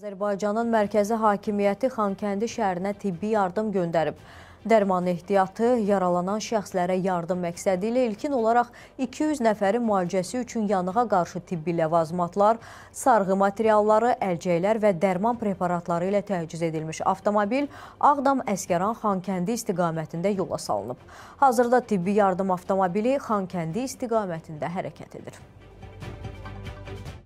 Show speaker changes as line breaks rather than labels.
Azərbaycanın mərkəzi hakimiyyəti Xankəndi şəhərinə tibbi yardım göndərib. Dərman ehtiyatı yaralanan şəxslərə yardım məqsədi ilə ilkin olaraq 200 nəfərin müalicəsi üçün yanığa qarşı tibbi ləvazmatlar, sarğı materialları, əlcəklər və dərman preparatları ilə təchiz edilmiş avtomobil Ağdam Əskəran Xankəndi istiqamətində yola salınıb. Hazırda tibbi yardım avtomobili Xankəndi istiqamətində hərəkət edir.